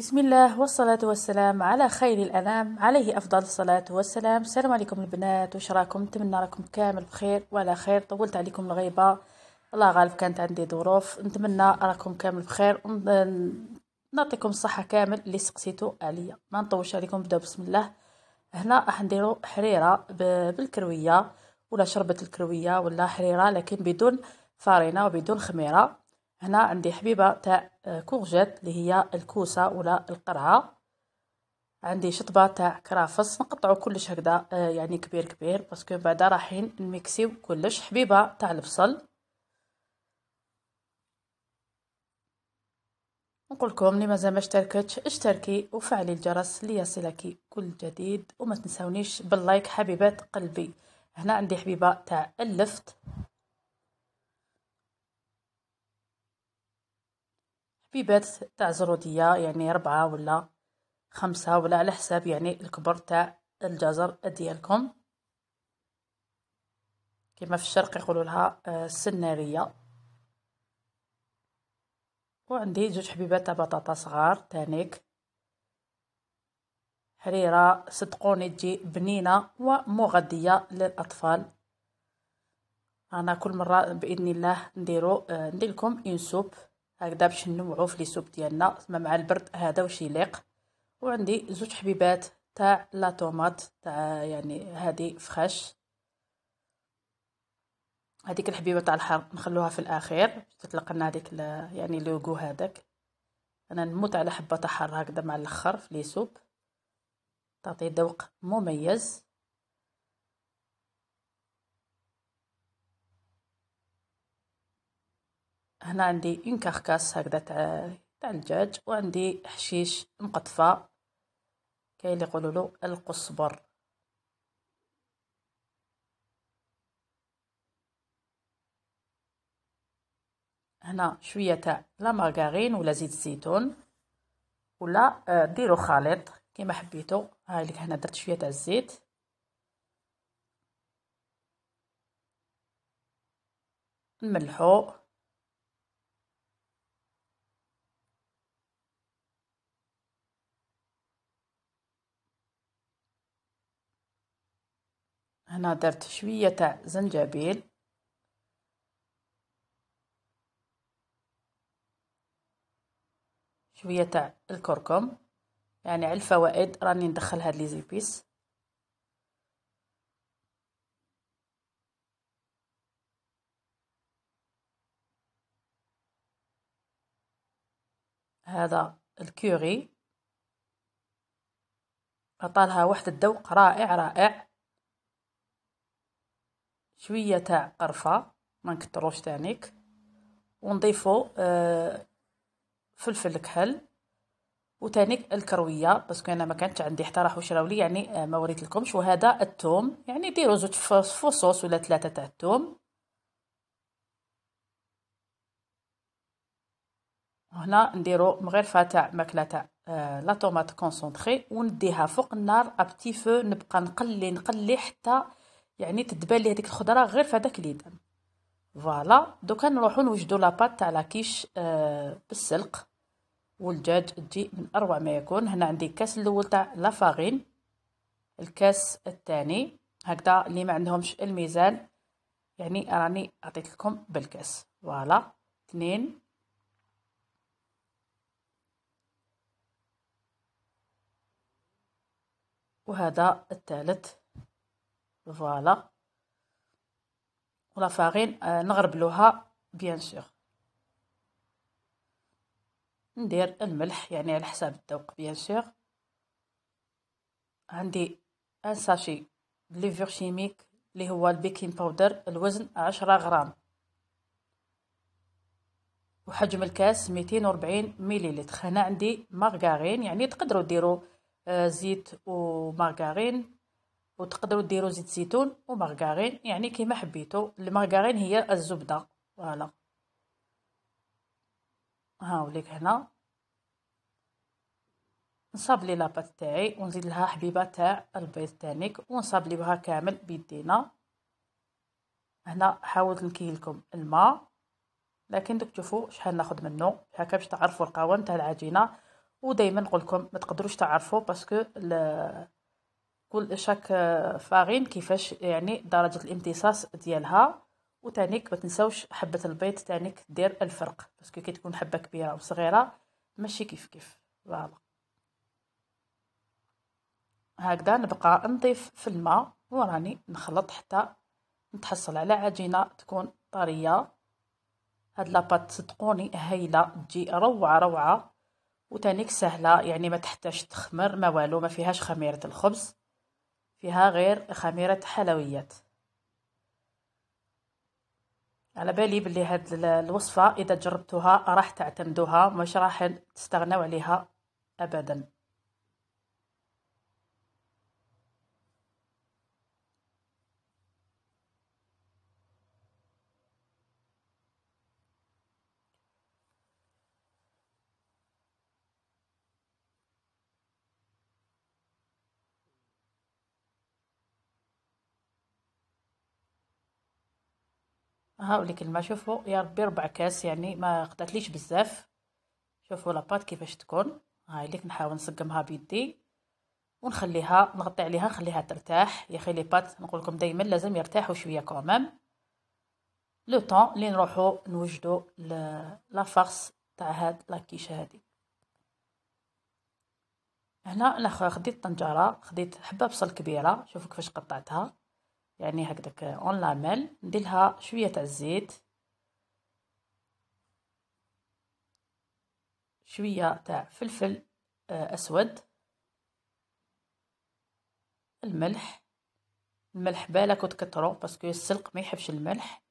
بسم الله والصلاة والسلام على خير الأنام عليه أفضل الصلاة والسلام السلام عليكم البنات وش راكم نتمنى راكم كامل بخير وعلى خير طولت عليكم الغيبة الله غالب كانت عندي ظروف نتمنى راكم كامل بخير نعطيكم الصحة كامل اللي سقسيتو عليا ما نطولش عليكم نبداو بسم الله هنا راح نديرو حريرة بالكروية ولا شربة الكروية ولا حريرة لكن بدون فارينة وبدون خميرة هنا عندي حبيبة تاع آه، كورجيت اللي هي الكوسة ولا القرعة عندي شطبة تاع كرافس نقطعو كلش هكذا آه، يعني كبير كبير باسكو بعدا رايحين نميكسيو كلش حبيبة تاع البصل نقول لكم اللي مازال ما اشتركتش اشتركي وفعلي الجرس ليصلك كل جديد وما تنسونيش باللايك حبيبات قلبي هنا عندي حبيبة تاع اللفت بيبات تاع زرودية يعني ربعة ولا خمسة ولا على حساب يعني الكبر تاع الجزر ديالكم كما في الشرق يقولوا لها السنارية آه، وعندي جوج حبيبات تاع بطاطا صغار تانيك حريرة صدقوني تجي بنينة ومغذية للأطفال أنا كل مرة بإذن الله نديرو آه، ندير لكم إن سوب هكذا باش نوعو في لي سوب ديالنا مع البرد هذا واش يليق وعندي زوج حبيبات تاع لا طوماط تاع يعني هذه فخاش هذيك الحبيبه تاع الحار نخلوها في الاخير تطلق لنا هذيك يعني لوغو هذاك انا نموت على حبه تاع حر هكذا مع الاخر في لي سوب تعطي ذوق مميز هنا عندي اون كاركاس هكذا تاع تاع الدجاج وعندي حشيش مقطفه كاين اللي يقولوا له القصبر هنا شويه تاع لا مارغرين ولا زيت الزيتون ولا آه، ديروا خليط كما حبيتو هاي لك هنا درت شويه تاع الزيت نملحو هنا درت شوية تاع زنجبيل شوية تاع الكركم يعني على الفوائد راني ندخل هاد لي زيبيس هذا الكوري عطالها واحد الذوق رائع رائع شويه تاع قرفه ما نكتروش تانيك ونضيفو آه فلفل كحل وتانيك الكرويه باسكو انا ما كانتش عندي حتى راحو شراولي يعني آه ما وريت لكمش وهذا الثوم يعني ديروا زوج فصوص ولا ثلاثه تاع الثوم هنا نديرو مغرفه تاع ماكله تاع آه، لا طوماط كونسونطري ونديها فوق النار ابتي فو نبقى نقلي نقلي حتى يعني تتبان لي هذيك الخضره غير في هذاك اليدان فوالا دوكا نروحو نوجدو لاباط تاع لاكيش آه بالسلق والدجاج تجي من اروع ما يكون هنا عندي الكاس الاول تاع لافاغين الكاس الثاني هكذا اللي ما عندهمش الميزان يعني راني عطيت لكم بالكاس فوالا اثنين وهذا الثالث فوالا ولا فارين آه نغربلوها بيان سور ندير الملح يعني على حساب الذوق بيان سور عندي ان ساشي ليفور شيميك اللي هو البيكين باودر الوزن عشرة غرام وحجم الكاس ميتين وربعين مليلتر هنا عندي مارغارين يعني تقدروا ديروا زيت ومارغارين وتقدروا ديروا زيت زيتون ومارغارين يعني كيما حبيتو المارغارين هي الزبده فوالا هاوليك هنا نصاب لي لاباط تاعي ونزيد لها حبيبه تاع البيض تانيك ونصاب لي بها كامل بيدينا هنا حاولت نكيه لكم الماء لكن دوك تشوفوا شحال ناخذ منه هكا باش تعرفوا القوام تاع العجينه ودائما نقول لكم ما تقدروش تعرفوا باسكو كل شاك آه، فاغين كيفاش يعني درجة الامتصاص ديالها وتانيك ما تنساوش حبة البيض تانيك دير الفرق باسكو كي تكون حبة كبيرة وصغيرة ماشي كيف كيف فوالا هكذا نبقى نضيف في الماء وراني نخلط حتى نتحصل على عجينة تكون طرية هاد لاباط صدقوني هايلة تجي روعة روعة وتانيك سهلة يعني ما تحتاج تخمر ما والو ما فيهاش خميرة الخبز فيها غير خميرة حلويات على بالي بلي هاد الوصفة إذا جربتوها راح تعتمدوها مش راح تستغناو عليها أبدا ها كل ما شوفوا يا ربي ربع كاس يعني ما قطعتليش بزاف شوفوا لاباط كيفاش تكون هاي اللي نحاول نسقمها بيدي ونخليها نغطي عليها نخليها ترتاح يا اخي لي بات نقول لكم دائما لازم يرتاحوا شويه كومام لو طون لي نروحوا نوجدو لا فارس تاع هاد لاكيشه هادي هنا انا خديت طنجره خديت حبه بصل كبيره شوفوا كيفاش قطعتها يعني هكداك اون ندير نديرلها شويه تاع الزيت شويه تاع فلفل آه، اسود الملح الملح بالك وتكترو باسكو السلق ما يحبش الملح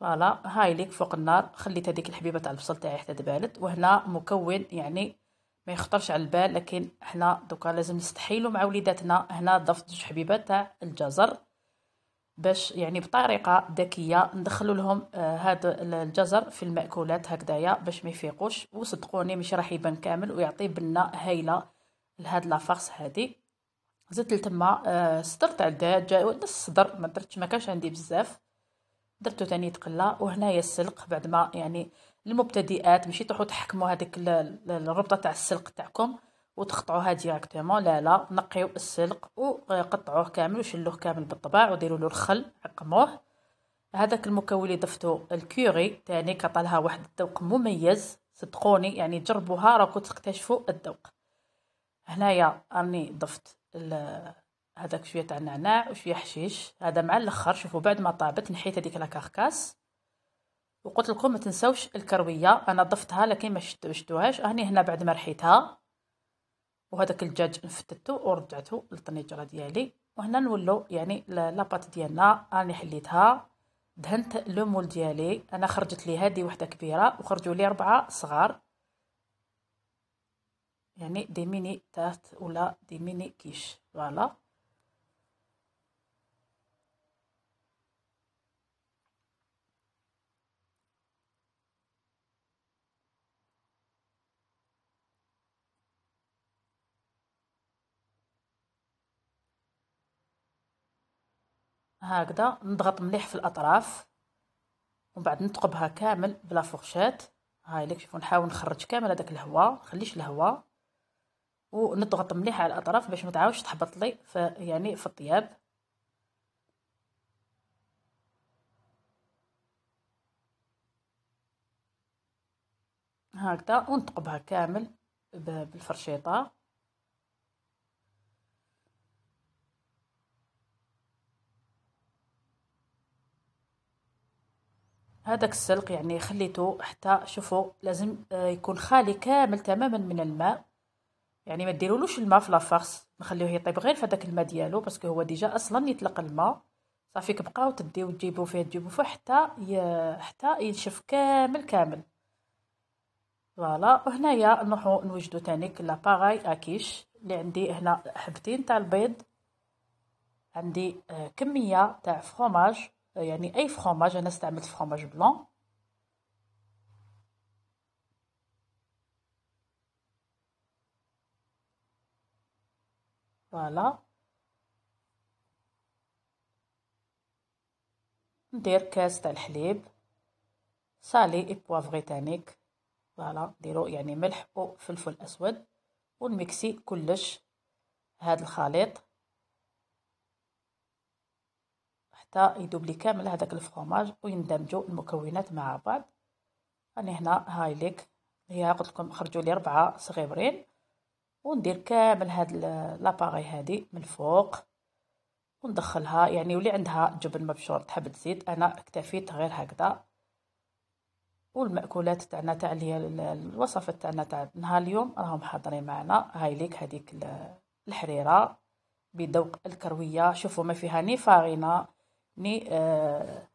فوالا هاي ليك فوق النار خليت هذيك الحبيبه تاع البصل تاعي حتى تبالت وهنا مكون يعني ما يخطرش على البال لكن حنا دوكا لازم نستحيلو مع وليداتنا هنا ضفت جوج حبيبات تاع الجزر باش يعني بطريقه ذكيه ندخلوا لهم هذا آه، الجزر في الماكولات هكذايا باش ما يفيقوش وصدقوني مش راح يبان كامل ويعطي بنه هايله لهاد لافارس هادي زدت لتما آه، صدرت تاع الدجاج نص الصدر ما درتش ما كانش عندي بزاف درتو تاني تقلا وهنايا السلق بعد ما يعني المبتدئات ماشي تروحوا تحكموا هذيك الربطه تاع السلق تاعكم وتقطعوها ديراكتومون لا لا نقيو السلق وقطعوه كامل وشلوه كامل بالطباع وديروا له الخل عقموه هذاك المكون اللي ضفتو الكوري تاني كطلها واحد الذوق مميز صدقوني يعني جربوها راكو تكتشفوا الذوق هنايا راني ضفت هذاك شويه تاع النعناع وشويه حشيش هذا مع الاخر شوفوا بعد ما طابت نحيت هذيك لاكاركاس وقلت لكم ما تنسوش الكرويه انا ضفتها لكن ما شدوهاش هاني هنا بعد ما رحيتها وهذاك الدجاج نفتتو ورجعته للطنجره ديالي وهنا نولو يعني لاباط ديالنا راني حليتها دهنت لو مول ديالي انا خرجت لي هذه وحده كبيره وخرجوا لي اربعه صغار يعني دي ميني تات ولا دي ميني كيش فوالا هكذا نضغط مليح في الاطراف ومن بعد نثقبها كامل بلا فورشات هاي لك شوفوا نحاول نخرج كامل هذاك الهواء نخليش الهواء ونضغط مليح على الاطراف باش ما تعاودش تحبط لي في يعني في الطياب هكذا ونثقبها كامل بالفرشيطه هذاك السلق يعني خليته حتى شوفوا لازم آه، يكون خالي كامل تماما من الماء يعني ما ديرولوش الماء في لافارس نخليوه يطيب غير في هذاك الماء ديالو باسكو هو ديجا اصلا يطلق الماء صافي كبقاو تديو تجيبو فيه تجيبو فيه حتى ي... حتى ينشف كامل كامل فوالا وهنايا نروحو نوجدو تانيك باغاي اكيش اللي عندي هنا حبتين تاع البيض عندي آه، كميه تاع فرماج يعني اي فخوماج انا استعملت فخوماج بلون فوالا ندير كاس تاع الحليب صالي اي بوافغي تانيك فوالا نديرو يعني ملح وفلفل اسود ونميكسي كلش هاد الخليط حتى يدوبلي كامل هذاك الفرماج ويندمجوا المكونات مع بعض راني هنا هايليك هي قلت لكم خرجوا لي ربعه صغيرين وندير كامل هاد لاباغي هادي من الفوق وندخلها يعني ولي عندها جبن مبشور تحب تزيد انا اكتفيت غير هكذا والمأكولات تاعنا تاع اللي الوصفات تاعنا تاع نهار اليوم راهم حاضرين معنا هايليك هذيك الحريره بذوق الكرويه شوفوا ما فيها ني فارينه ني آه،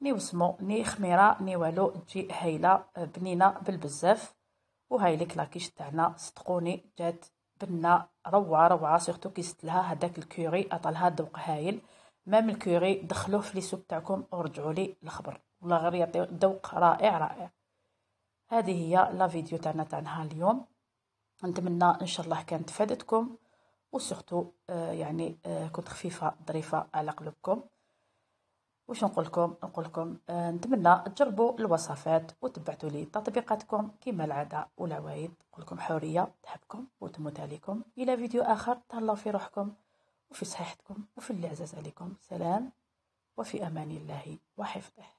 ني وسمو ني خميره ني والو تجي هايله آه، بنينه بالبزاف وهاي لك لاكيش تاعنا صدقوني جات بنا روعه روعه سورتو كي لها هذاك الكوري عطالها ذوق هايل مام الكوري دخلوه في لي سوب تاعكم ورجعوا لي الخبر والله غير يعطي ذوق رائع رائع هذه هي لا فيديو تاعنا تاع نهار اليوم نتمنى ان شاء الله كانت فادتكم وسورتو آه، يعني كنت خفيفه ظريفه على قلوبكم واش نقول لكم نقول لكم آه، نتمنى تجربوا الوصفات وتبعتوا لي تطبيقاتكم كما العاده والعوايد نقول لكم حوريه تحبكم وتموت عليكم الى فيديو اخر تهلاو في روحكم وفي صحتكم وفي اللي عزاز عليكم سلام وفي امان الله وحفظه